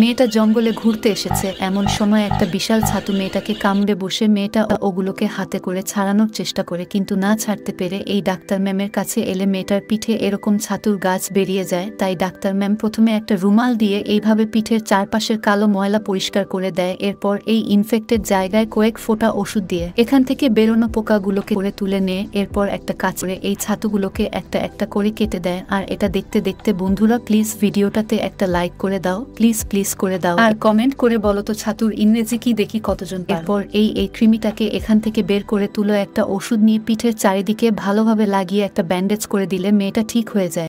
মেয়েটা জঙ্গলে ঘুরতে এসেছে এমন সময় একটা বিশাল ছাতু মেয়েটাকে কামড়ে বসে মেয়েটা ওগুলোকে হাতে করে ছাড়ানোর চেষ্টা করে কিন্তু না ছাড়তে পেরে এই ডাক্তার ম্যামের কাছে এলে মেয়েটার পিঠে এরকম ছাতুর গাছ বেরিয়ে যায় তাই ডাক্তার ম্যাম প্রথমে একটা রুমাল দিয়ে এইভাবে পিঠের চারপাশের কালো ময়লা পরিষ্কার করে দেয় এরপর এই ইনফেক্টেড জায়গায় কয়েক ফোঁটা ওষুধ দিয়ে এখান থেকে বেরোনো পোকাগুলোকে করে তুলে নিয়ে এরপর একটা কাচড়ে এই ছাতুগুলোকে একটা একটা করে কেটে দেয় আর এটা দেখতে দেখতে বন্ধুরা প্লিজ ভিডিওটাতে একটা লাইক করে দাও প্লিজ প্লিজ প্লিজ করে দাও আর কমেন্ট করে বলো তো ছাতুর ইংরেজি কি দেখি কতজন এরপর এই এই কৃমিটাকে এখান থেকে বের করে তুলো একটা ওষুধ নিয়ে পিঠের চারিদিকে ভালোভাবে লাগিয়ে একটা ব্যান্ডেজ করে দিলে মেয়েটা ঠিক হয়ে যায়